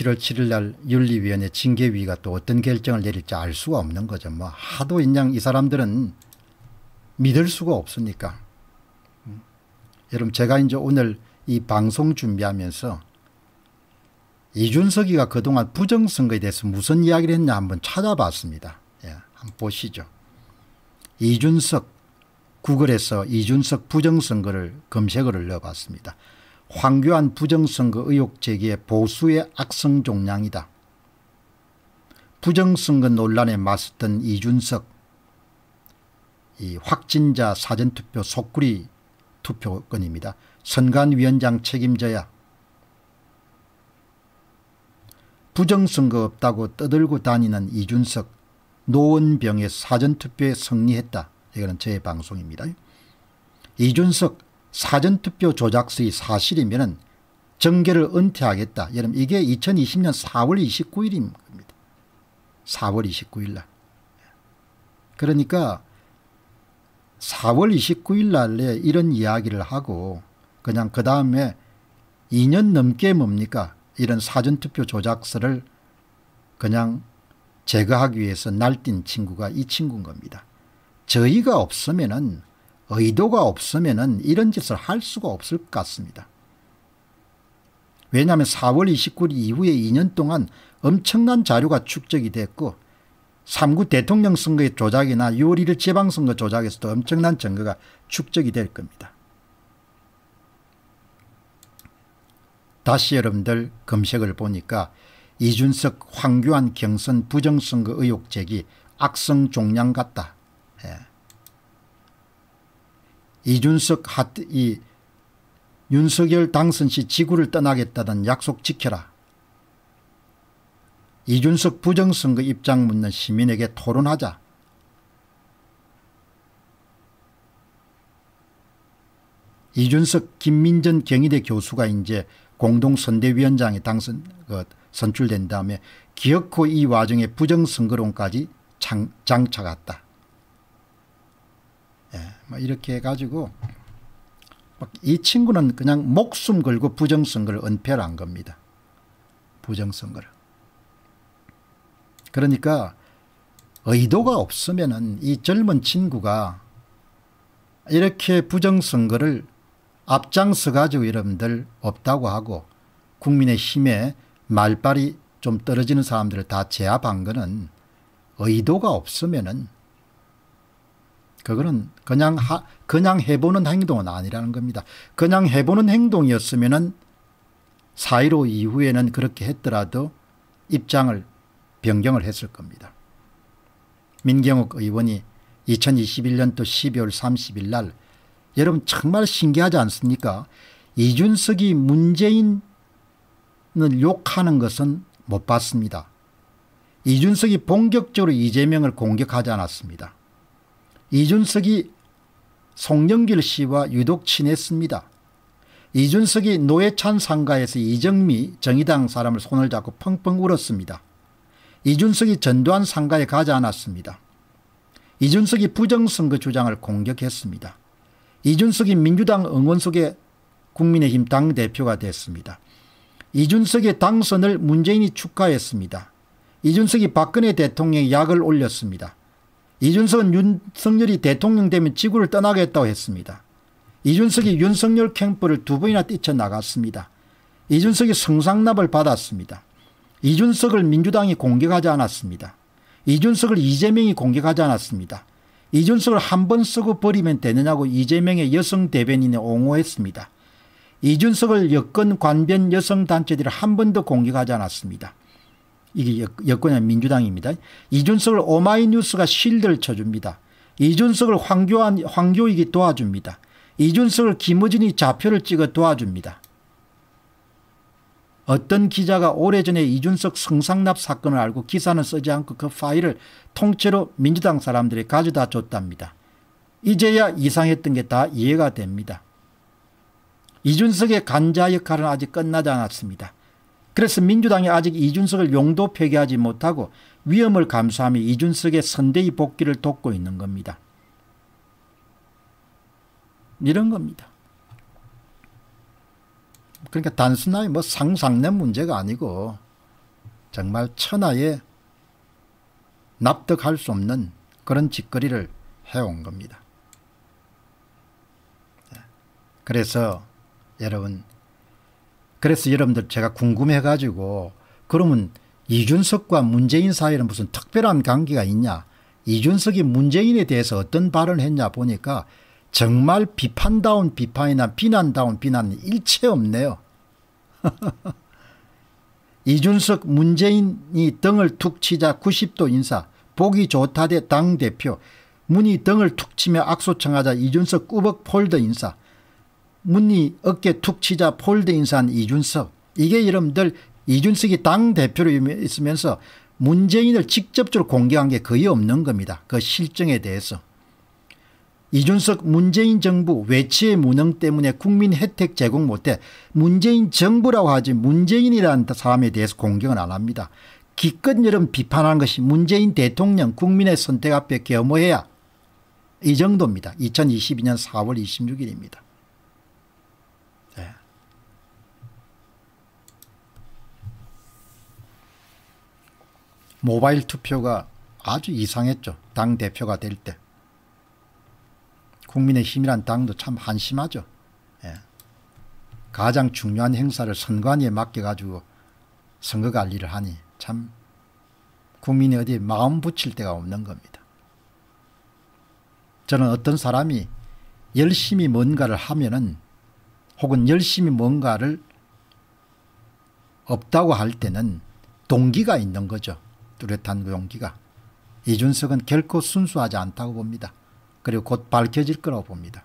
7월 7일 날 윤리위원회 징계위가 또 어떤 결정을 내릴지 알 수가 없는 거죠. 뭐 하도 인양 이 사람들은 믿을 수가 없으니까. 음. 여러분 제가 이제 오늘 이 방송 준비하면서 이준석이가 그동안 부정선거에 대해서 무슨 이야기를 했냐 한번 찾아봤습니다. 예, 한번 보시죠. 이준석 구글에서 이준석 부정선거를 검색어를 넣봤습니다 황교안 부정선거 의혹 제기의 보수의 악성 종량이다. 부정선거 논란에 맞섰던 이준석 이 확진자 사전투표 속구리 투표건입니다. 선관위원장 책임져야 부정선거 없다고 떠들고 다니는 이준석 노원병의 사전투표에 승리했다. 이거는 제 방송입니다. 이준석 사전투표 조작수의 사실이면 정계를 은퇴하겠다. 여러분 이게 2020년 4월 29일인 니다 4월 29일 날. 그러니까 4월 29일 날에 이런 이야기를 하고 그냥 그 다음에 2년 넘게 뭡니까 이런 사전투표 조작서를 그냥 제거하기 위해서 날뛴 친구가 이 친구인 겁니다. 저희가 없으면 의도가 없으면 이런 짓을 할 수가 없을 것 같습니다. 왜냐하면 4월 29일 이후에 2년 동안 엄청난 자료가 축적이 됐고 3구 대통령 선거의 조작이나 6월 1일 지방선거 조작에서도 엄청난 증거가 축적이 될 겁니다. 다시 여러분들 검색을 보니까 이준석 황교안 경선 부정선거 의혹 제기 악성 종량 같다. 예. 이준석 하트 이 윤석열 당선 시 지구를 떠나겠다던 약속 지켜라. 이준석 부정선거 입장 묻는 시민에게 토론하자. 이준석 김민전 경희대 교수가 이제 공동선대위원장에 당선 어, 선출된 다음에 기어코 이 와중에 부정선거론까지 장차갔다. 예, 뭐 이렇게 해가지고 이 친구는 그냥 목숨 걸고 부정선거를 은폐를 한 겁니다. 부정선거를. 그러니까 의도가 없으면 이 젊은 친구가 이렇게 부정선거를 앞장서 가지고 여러분들 없다고 하고 국민의힘에 말발이 좀 떨어지는 사람들을 다 제압한 것은 의도가 없으면 그거는 그냥 하, 그냥 해보는 행동은 아니라는 겁니다. 그냥 해보는 행동이었으면은 4.15 이후에는 그렇게 했더라도 입장을 변경을 했을 겁니다. 민경욱 의원이 2021년도 12월 30일 날 여러분 정말 신기하지 않습니까? 이준석이 문재인을 욕하는 것은 못 봤습니다. 이준석이 본격적으로 이재명을 공격하지 않았습니다. 이준석이 송영길 씨와 유독 친했습니다. 이준석이 노회찬 상가에서 이정미 정의당 사람을 손을 잡고 펑펑 울었습니다. 이준석이 전두환 상가에 가지 않았습니다. 이준석이 부정선거 주장을 공격했습니다. 이준석이 민주당 응원 속에 국민의힘 당대표가 됐습니다. 이준석의 당선을 문재인이 축하했습니다. 이준석이 박근혜 대통령의 약을 올렸습니다. 이준석은 윤석열이 대통령 되면 지구를 떠나겠다고 했습니다. 이준석이 윤석열 캠프를 두 번이나 뛰쳐나갔습니다. 이준석이 성상납을 받았습니다. 이준석을 민주당이 공격하지 않았습니다. 이준석을 이재명이 공격하지 않았습니다. 이준석을 한 번 쓰고 버리면 되느냐고 이재명의 여성 대변인에 옹호했습니다. 이준석을 여권 관변 여성단체들이 한 번도 공격하지 않았습니다. 이게 여권의 민주당입니다. 이준석을 오마이뉴스가 실드를 쳐줍니다. 이준석을 황교안, 황교익이 도와줍니다. 이준석을 김어진이 좌표를 찍어 도와줍니다. 어떤 기자가 오래전에 이준석 성상납 사건을 알고 기사는 쓰지 않고 그 파일을 통째로 민주당 사람들이 가져다 줬답니다. 이제야 이상했던 게 다 이해가 됩니다. 이준석의 간자 역할은 아직 끝나지 않았습니다. 그래서 민주당이 아직 이준석을 용도 폐기하지 못하고 위험을 감수하며 이준석의 선대위 복귀를 돕고 있는 겁니다. 이런 겁니다. 그러니까 단순하게 뭐 상상된 문제가 아니고 정말 천하에 납득할 수 없는 그런 짓거리를 해온 겁니다. 네. 그래서 여러분 그래서 여러분들 제가 궁금해 가지고 그러면 이준석과 문재인 사이에는 무슨 특별한 관계가 있냐 이준석이 문재인에 대해서 어떤 발언을 했냐 보니까 정말 비판다운 비판이나 비난다운 비난은 일체 없네요. 이준석 문재인이 등을 툭 치자 90도 인사 보기 좋다 대 당대표 문이 등을 툭 치며 악수청하자 이준석 꾸벅 폴더 인사 문이 어깨 툭 치자 폴드 인사한 이준석. 이게 여러분들 이준석이 당대표로 있으면서 문재인을 직접적으로 공격한 게 거의 없는 겁니다. 그 실정에 대해서. 이준석 문재인 정부 외치의 무능 때문에 국민 혜택 제공 못해 문재인 정부라고 하지 문재인이라는 사람에 대해서 공격은 안 합니다. 기껏 여름 비판한 것이 문재인 대통령 국민의 선택 앞에 겸허해야 이 정도입니다. 2022년 4월 26일입니다. 모바일 투표가 아주 이상했죠. 당 대표가 될 때. 국민의힘이란 당도 참 한심하죠. 예. 가장 중요한 행사를 선관위에 맡겨가지고 선거 관리를 하니 참 국민이 어디 마음 붙일 데가 없는 겁니다. 저는 어떤 사람이 열심히 뭔가를 하면은 혹은 열심히 뭔가를 없다고 할 때는 동기가 있는 거죠. 뚜렷한 용기가 이준석은 결코 순수하지 않다고 봅니다. 그리고 곧 밝혀질 거라고 봅니다.